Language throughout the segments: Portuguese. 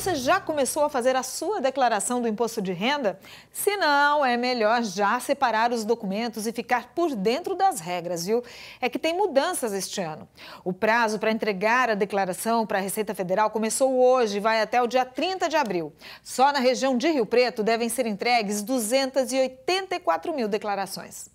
Você já começou a fazer a sua declaração do imposto de renda? Se não, é melhor já separar os documentos e ficar por dentro das regras, viu? É que tem mudanças este ano. O prazo para entregar a declaração para a Receita Federal começou hoje e vai até o dia 30 de abril. Só na região de Rio Preto devem ser entregues 284 mil declarações.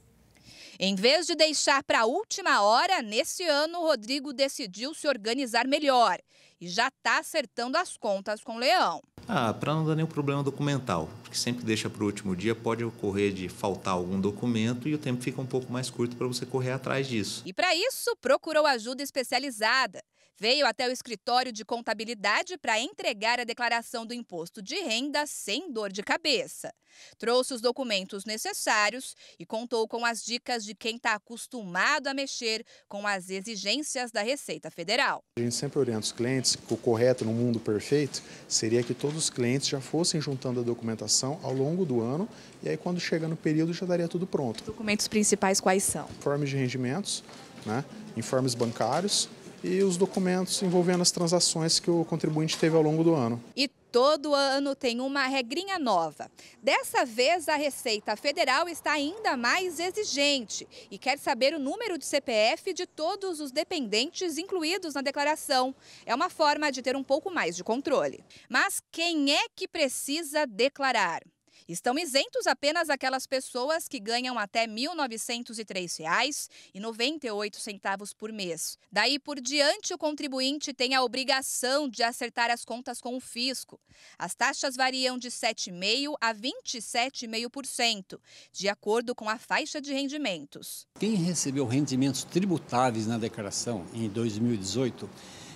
Em vez de deixar para a última hora, nesse ano o Rodrigo decidiu se organizar melhor e já está acertando as contas com o Leão. Ah, para não dar nenhum problema documental, porque sempre deixa para o último dia, pode ocorrer de faltar algum documento e o tempo fica um pouco mais curto para você correr atrás disso. E para isso, procurou ajuda especializada. Veio até o escritório de contabilidade para entregar a declaração do imposto de renda sem dor de cabeça. Trouxe os documentos necessários e contou com as dicas de quem está acostumado a mexer com as exigências da Receita Federal. A gente sempre orienta os clientes que o correto no mundo perfeito seria que todo os clientes já fossem juntando a documentação ao longo do ano e aí quando chega no período já daria tudo pronto. Documentos principais quais são? Informes de rendimentos, né, informes bancários, e os documentos envolvendo as transações que o contribuinte teve ao longo do ano. E todo ano tem uma regrinha nova. Dessa vez, a Receita Federal está ainda mais exigente e quer saber o número de CPF de todos os dependentes incluídos na declaração. É uma forma de ter um pouco mais de controle. Mas quem é que precisa declarar? Estão isentos apenas aquelas pessoas que ganham até R$ 1.903,98 por mês. Daí por diante, o contribuinte tem a obrigação de acertar as contas com o fisco. As taxas variam de 7,5% a 27,5%, de acordo com a faixa de rendimentos. Quem recebeu rendimentos tributáveis na declaração em 2018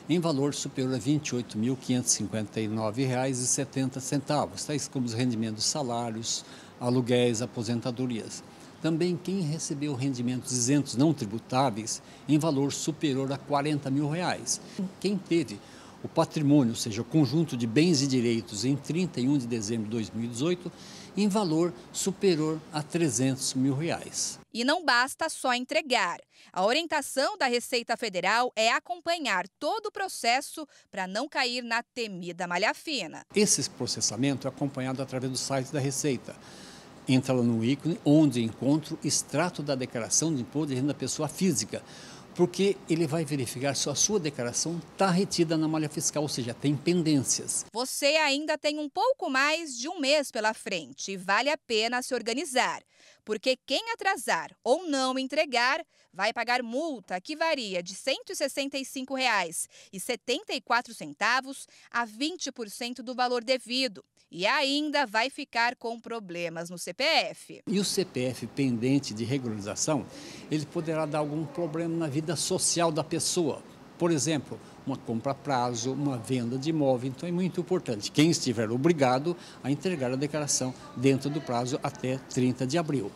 em valor superior a R$ 28.559,70, tais como os rendimentos salários, aluguéis, aposentadorias. Também quem recebeu rendimentos isentos não tributáveis em valor superior a R$ 40 mil. Reais. Quem teve o patrimônio, ou seja, o conjunto de bens e direitos, em 31 de dezembro de 2018, em valor superior a 300 mil reais. E não basta só entregar. A orientação da Receita Federal é acompanhar todo o processo para não cair na temida malha fina. Esse processamento é acompanhado através do site da Receita. Entra lá no ícone onde encontro extrato da declaração de imposto de renda da pessoa física porque ele vai verificar se a sua declaração está retida na malha fiscal, ou seja, tem pendências. Você ainda tem um pouco mais de um mês pela frente e vale a pena se organizar porque quem atrasar ou não entregar vai pagar multa que varia de R$ 165,74 a 20% do valor devido e ainda vai ficar com problemas no CPF. E o CPF pendente de regularização, ele poderá dar algum problema na vida social da pessoa. Por exemplo, uma compra a prazo, uma venda de imóvel. Então é muito importante. Quem estiver obrigado a entregar a declaração dentro do prazo até 30 de abril.